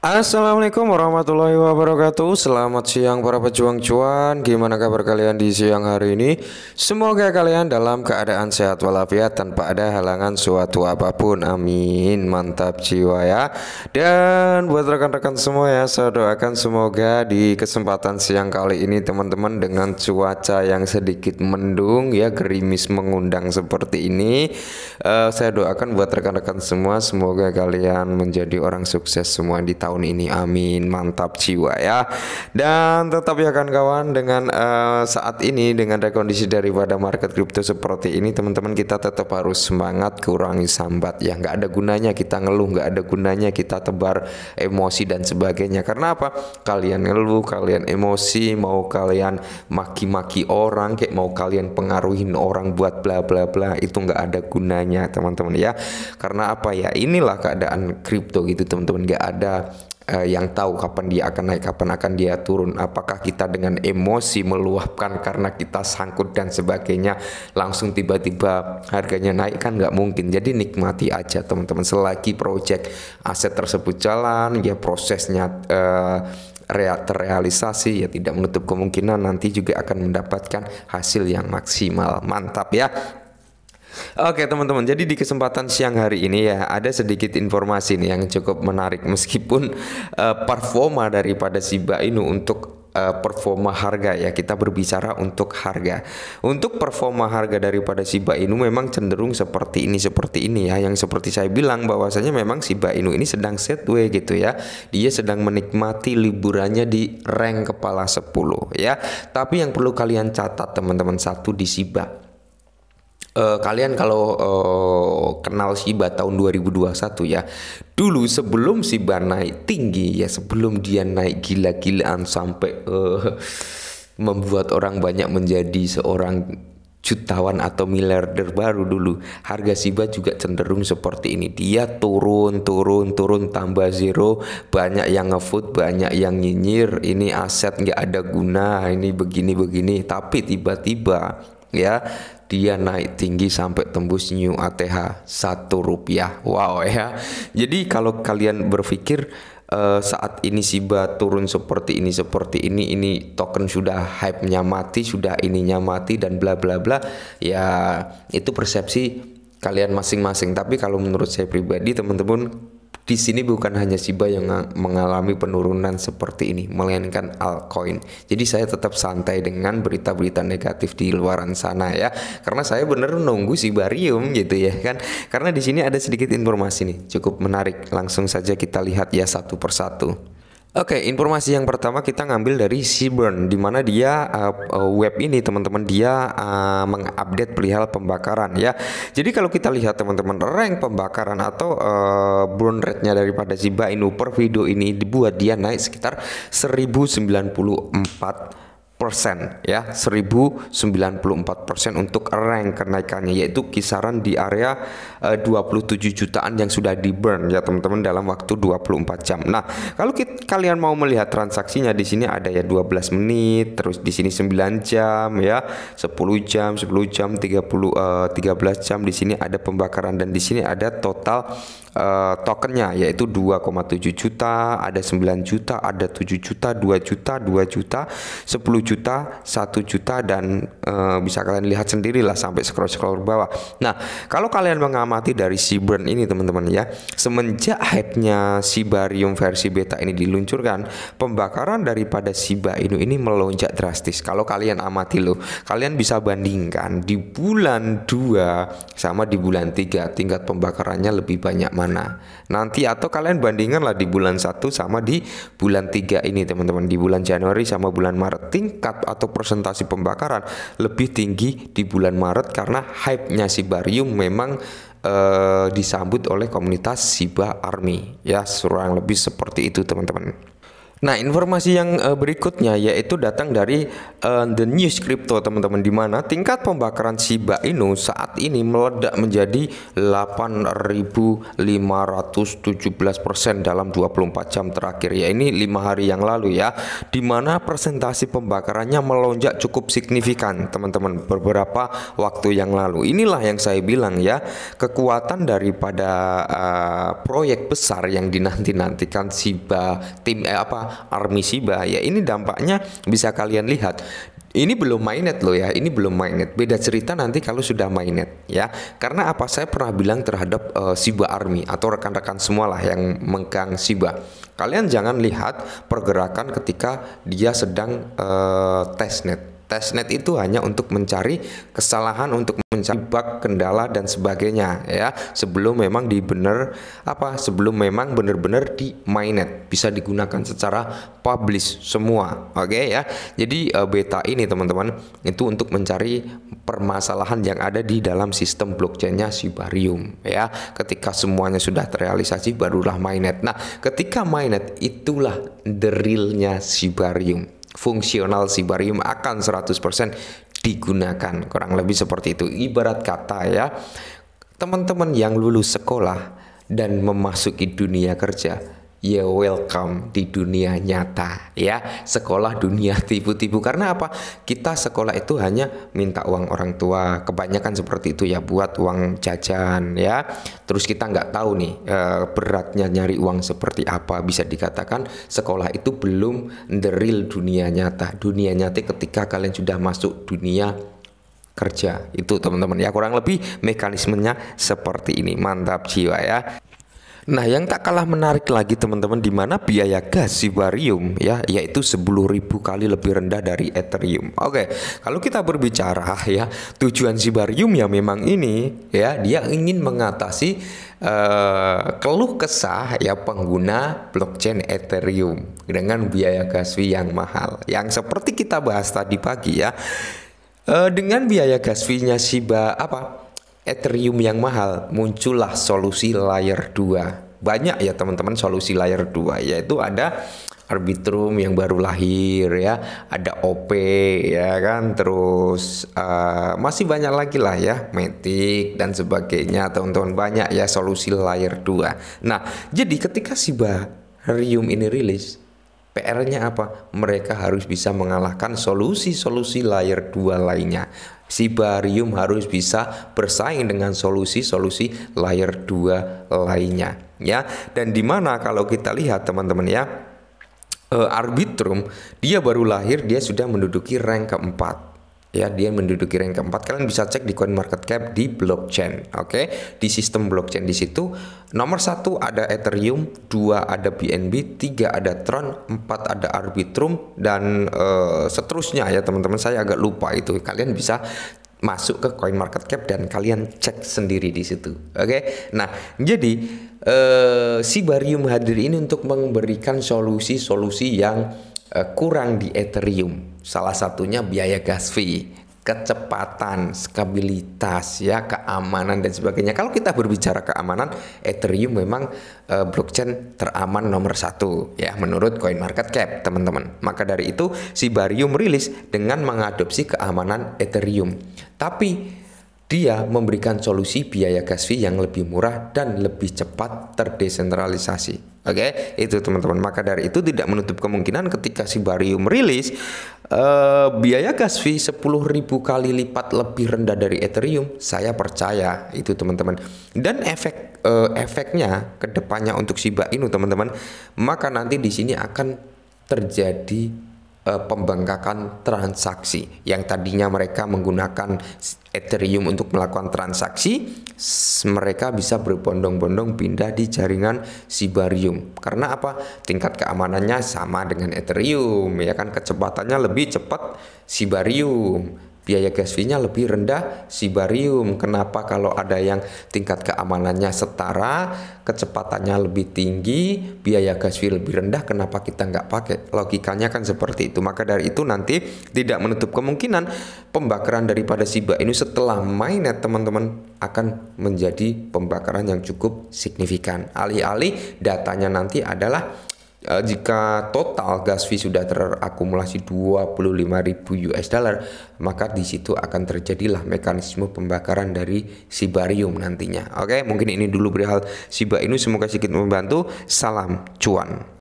Assalamualaikum warahmatullahi wabarakatuh Selamat siang para pejuang cuan Gimana kabar kalian di siang hari ini Semoga kalian dalam keadaan sehat walafiat Tanpa ada halangan suatu apapun Amin Mantap jiwa ya Dan buat rekan-rekan semua ya Saya doakan semoga di kesempatan siang kali ini Teman-teman dengan cuaca yang sedikit mendung Ya gerimis mengundang seperti ini uh, Saya doakan buat rekan-rekan semua Semoga kalian menjadi orang sukses semua di tahun tahun ini. Amin. Mantap jiwa ya. Dan tetap ya kan kawan dengan uh, saat ini dengan rekondisi daripada market crypto seperti ini teman-teman kita tetap harus semangat kurangi sambat ya. nggak ada gunanya kita ngeluh, nggak ada gunanya kita tebar emosi dan sebagainya. Karena apa? Kalian ngeluh, kalian emosi, mau kalian maki-maki orang kayak mau kalian pengaruhin orang buat bla bla bla itu nggak ada gunanya teman-teman ya. Karena apa ya? Inilah keadaan crypto gitu teman-teman nggak ada uh, yang tahu kapan dia akan naik, kapan akan dia turun. Apakah kita dengan emosi meluapkan karena kita sangkut dan sebagainya langsung tiba-tiba harganya naik kan nggak mungkin. Jadi nikmati aja teman-teman selagi project aset tersebut jalan ya prosesnya uh, terrealisasi ya tidak menutup kemungkinan nanti juga akan mendapatkan hasil yang maksimal. Mantap ya. Oke teman-teman, jadi di kesempatan siang hari ini ya ada sedikit informasi nih yang cukup menarik meskipun uh, eh, performa daripada Shiba Inu untuk uh, performa harga ya kita berbicara untuk harga untuk performa harga daripada Shiba Inu memang cenderung seperti ini seperti ini ya yang seperti saya bilang bahwasanya memang Shiba Inu ini sedang setway gitu ya dia sedang menikmati liburannya di rank kepala 10 ya tapi yang perlu kalian catat teman-teman satu di Shiba Uh, kalian kalau uh, kenal Shiba tahun 2021 ya dulu sebelum Shiba naik tinggi ya sebelum dia naik gila-gilaan sampai uh, membuat orang banyak menjadi seorang jutawan atau miliarder baru dulu harga Shiba juga cenderung seperti ini dia turun turun turun tambah zero banyak yang ngefood banyak yang nyinyir ini aset nggak ada guna ini begini begini tapi tiba-tiba ya dia naik tinggi sampai tembus new ATH satu rupiah wow ya jadi kalau kalian berpikir uh, saat ini Shiba turun seperti ini seperti ini ini token sudah hype-nya mati sudah ininya mati dan bla bla bla ya itu persepsi kalian masing-masing tapi kalau menurut saya pribadi teman-teman di sini bukan hanya Shiba yang mengalami penurunan seperti ini, melainkan altcoin. Jadi saya tetap santai dengan berita-berita negatif di luaran sana ya, karena saya bener nunggu Shibarium gitu ya kan. Karena di sini ada sedikit informasi nih, cukup menarik. Langsung saja kita lihat ya satu persatu. Oke, okay, informasi yang pertama kita ngambil dari Seaburn, di mana dia uh, web ini teman-teman dia uh, mengupdate perihal pembakaran ya. Jadi kalau kita lihat teman-teman rank pembakaran atau uh, burn rate-nya daripada Shiba Inu per video ini dibuat dia naik sekitar 1094 persen ya 1094 persen untuk rank kenaikannya yaitu kisaran di area eh, 27 jutaan yang sudah di burn ya teman-teman dalam waktu 24 jam. Nah kalau kita, kalian mau melihat transaksinya di sini ada ya 12 menit terus di sini 9 jam ya 10 jam 10 jam 30 eh, 13 jam di sini ada pembakaran dan di sini ada total uh, tokennya yaitu 2,7 juta, ada 9 juta, ada 7 juta, 2 juta, 2 juta, 10 juta, 1 juta dan uh, bisa kalian lihat sendirilah sampai scroll-scroll bawah. Nah, kalau kalian mengamati dari brand ini teman-teman ya, semenjak hype-nya Sibarium versi beta ini diluncurkan, pembakaran daripada Shiba Inu ini melonjak drastis. Kalau kalian amati loh, kalian bisa bandingkan di bulan 2 sama di bulan 3 tingkat pembakarannya lebih banyak mana nanti atau kalian bandingkan lah di bulan 1 sama di bulan 3 ini teman-teman di bulan Januari sama bulan Maret tingkat atau presentasi pembakaran lebih tinggi di bulan Maret karena hype-nya si barium memang eh, disambut oleh komunitas Siba Army ya kurang lebih seperti itu teman-teman Nah, informasi yang uh, berikutnya yaitu datang dari uh, The News Crypto, teman-teman, di mana tingkat pembakaran Shiba Inu saat ini meledak menjadi 8.517% dalam 24 jam terakhir. Ya, ini lima hari yang lalu ya, di mana presentasi pembakarannya melonjak cukup signifikan, teman-teman, beberapa waktu yang lalu. Inilah yang saya bilang ya, kekuatan daripada uh, proyek besar yang dinanti-nantikan Shiba tim eh, apa army Shiba ya ini dampaknya bisa kalian lihat ini belum mainnet loh ya, ini belum mainnet. Beda cerita nanti kalau sudah mainnet ya. Karena apa saya pernah bilang terhadap uh, eh, Siba Army atau rekan-rekan semualah yang menggang Shiba Kalian jangan lihat pergerakan ketika dia sedang uh, testnet Testnet itu hanya untuk mencari kesalahan, untuk mencari bug, kendala dan sebagainya ya. Sebelum memang di bener apa? Sebelum memang benar-benar di mainnet bisa digunakan secara publish semua. Oke okay, ya. Jadi eh, beta ini teman-teman itu untuk mencari permasalahan yang ada di dalam sistem blockchainnya Sibarium ya. Ketika semuanya sudah terrealisasi barulah mainnet. Nah, ketika mainnet itulah the realnya Sibarium fungsional sibarium akan 100% digunakan. Kurang lebih seperti itu. Ibarat kata ya, teman-teman yang lulus sekolah dan memasuki dunia kerja ya welcome di dunia nyata ya sekolah dunia tipu-tipu karena apa kita sekolah itu hanya minta uang orang tua kebanyakan seperti itu ya buat uang jajan ya terus kita nggak tahu nih e, beratnya nyari uang seperti apa bisa dikatakan sekolah itu belum the real dunia nyata dunia nyata ketika kalian sudah masuk dunia kerja itu teman-teman ya kurang lebih mekanismenya seperti ini mantap jiwa ya Nah, yang tak kalah menarik lagi teman-teman di mana biaya gas Sibarium ya, yaitu 10.000 kali lebih rendah dari Ethereum. Oke, kalau kita berbicara ya, tujuan Sibarium ya memang ini ya, dia ingin mengatasi Uh, keluh kesah ya pengguna blockchain Ethereum dengan biaya gas fee yang mahal. Yang seperti kita bahas tadi pagi ya. Uh, dengan biaya gas fee-nya Shiba apa? Ethereum yang mahal, muncullah solusi layer 2. Banyak ya teman-teman solusi layer 2, yaitu ada Arbitrum yang baru lahir ya, ada OP ya kan, terus uh, masih banyak lagi lah ya, Matic dan sebagainya, teman-teman banyak ya solusi layer 2. Nah, jadi ketika si Ethereum ini rilis, PR-nya apa? Mereka harus bisa mengalahkan solusi-solusi layer 2 lainnya. Si barium harus bisa bersaing dengan solusi-solusi layer 2 lainnya, ya. Dan di mana kalau kita lihat teman-teman ya, eh, Arbitrum dia baru lahir dia sudah menduduki rank keempat ya dia menduduki rank keempat kalian bisa cek di coin market cap di blockchain oke okay? di sistem blockchain di situ nomor satu ada ethereum dua ada bnb tiga ada tron empat ada arbitrum dan uh, seterusnya ya teman-teman saya agak lupa itu kalian bisa masuk ke coin market cap dan kalian cek sendiri di situ oke okay? nah jadi uh, eh, si barium hadir ini untuk memberikan solusi-solusi yang eh, kurang di ethereum salah satunya biaya gas fee kecepatan, skabilitas, ya keamanan dan sebagainya. Kalau kita berbicara keamanan, Ethereum memang e, blockchain teraman nomor satu ya menurut Coin Market Cap teman-teman. Maka dari itu si Barium rilis dengan mengadopsi keamanan Ethereum. Tapi dia memberikan solusi biaya gas fee yang lebih murah dan lebih cepat terdesentralisasi. Oke, okay? itu teman-teman. Maka dari itu tidak menutup kemungkinan ketika si Barium rilis Eh, biaya gas fee ribu kali lipat lebih rendah dari Ethereum, saya percaya itu teman-teman. Dan efek uh, efeknya kedepannya untuk Shiba Inu teman-teman, maka nanti di sini akan terjadi Eh, pembengkakan transaksi yang tadinya mereka menggunakan Ethereum untuk melakukan transaksi mereka bisa berbondong-bondong pindah di jaringan Sibarium karena apa tingkat keamanannya sama dengan Ethereum ya kan kecepatannya lebih cepat Sibarium biaya gas fee-nya lebih rendah Sibarium. Kenapa kalau ada yang tingkat keamanannya setara, kecepatannya lebih tinggi, biaya gas fee lebih rendah, kenapa kita nggak pakai? Logikanya kan seperti itu. Maka dari itu nanti tidak menutup kemungkinan pembakaran daripada Siba ini setelah mainnya teman-teman akan menjadi pembakaran yang cukup signifikan. Alih-alih datanya nanti adalah Eh, jika total gas fee sudah terakumulasi 25.000 US dollar, maka di situ akan terjadilah mekanisme pembakaran dari sibarium nantinya. Oke, mungkin ini dulu perihal Siba ini semoga sedikit membantu. Salam cuan.